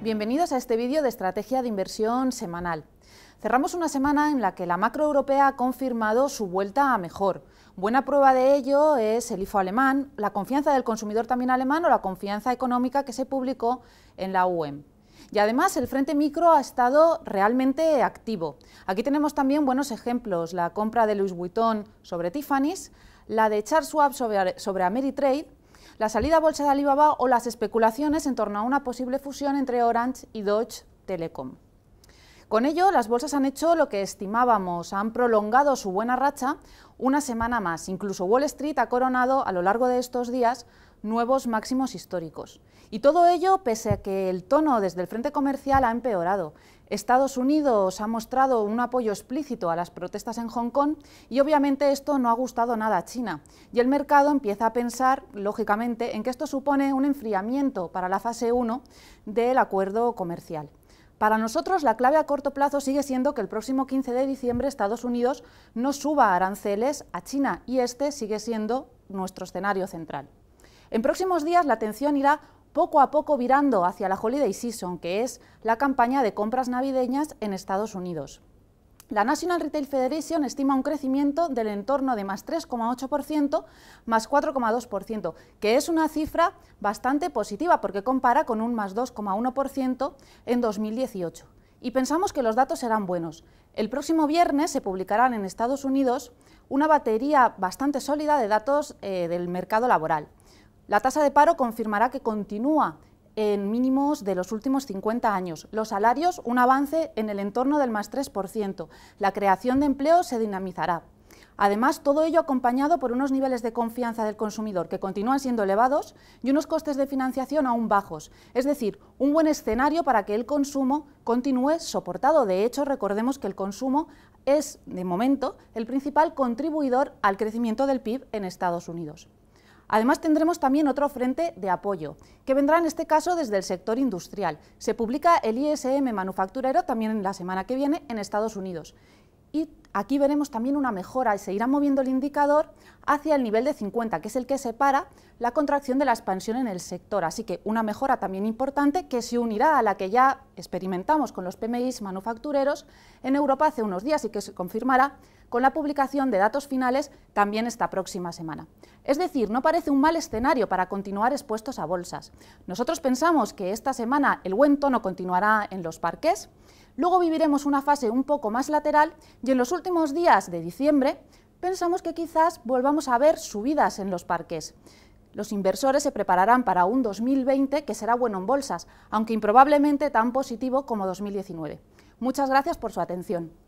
Bienvenidos a este vídeo de Estrategia de Inversión Semanal. Cerramos una semana en la que la macroeuropea ha confirmado su vuelta a mejor. Buena prueba de ello es el IFO alemán, la confianza del consumidor también alemán o la confianza económica que se publicó en la UEM. Y además el frente micro ha estado realmente activo. Aquí tenemos también buenos ejemplos, la compra de Louis Vuitton sobre Tiffany's, la de Charles Schwab sobre Ameritrade la salida bolsa de Alibaba o las especulaciones en torno a una posible fusión entre Orange y Deutsche Telekom. Con ello, las bolsas han hecho lo que estimábamos, han prolongado su buena racha una semana más. Incluso Wall Street ha coronado a lo largo de estos días nuevos máximos históricos. Y todo ello pese a que el tono desde el frente comercial ha empeorado. Estados Unidos ha mostrado un apoyo explícito a las protestas en Hong Kong y obviamente esto no ha gustado nada a China. Y el mercado empieza a pensar, lógicamente, en que esto supone un enfriamiento para la fase 1 del acuerdo comercial. Para nosotros la clave a corto plazo sigue siendo que el próximo 15 de diciembre Estados Unidos no suba aranceles a China y este sigue siendo nuestro escenario central. En próximos días la atención irá poco a poco virando hacia la Holiday Season, que es la campaña de compras navideñas en Estados Unidos. La National Retail Federation estima un crecimiento del entorno de más 3,8%, más 4,2%, que es una cifra bastante positiva porque compara con un más 2,1% en 2018. Y pensamos que los datos serán buenos. El próximo viernes se publicarán en Estados Unidos una batería bastante sólida de datos eh, del mercado laboral. La tasa de paro confirmará que continúa en mínimos de los últimos 50 años. Los salarios, un avance en el entorno del más 3%. La creación de empleo se dinamizará. Además, todo ello acompañado por unos niveles de confianza del consumidor que continúan siendo elevados y unos costes de financiación aún bajos. Es decir, un buen escenario para que el consumo continúe soportado. De hecho, recordemos que el consumo es, de momento, el principal contribuidor al crecimiento del PIB en Estados Unidos. Además, tendremos también otro frente de apoyo, que vendrá en este caso desde el sector industrial. Se publica el ISM manufacturero también en la semana que viene en Estados Unidos y aquí veremos también una mejora y se irá moviendo el indicador hacia el nivel de 50, que es el que separa la contracción de la expansión en el sector. Así que una mejora también importante que se unirá a la que ya experimentamos con los PMIs manufactureros en Europa hace unos días y que se confirmará con la publicación de datos finales también esta próxima semana. Es decir, no parece un mal escenario para continuar expuestos a bolsas. Nosotros pensamos que esta semana el buen tono continuará en los parques, luego viviremos una fase un poco más lateral y en los últimos días de diciembre pensamos que quizás volvamos a ver subidas en los parques. Los inversores se prepararán para un 2020 que será bueno en bolsas, aunque improbablemente tan positivo como 2019. Muchas gracias por su atención.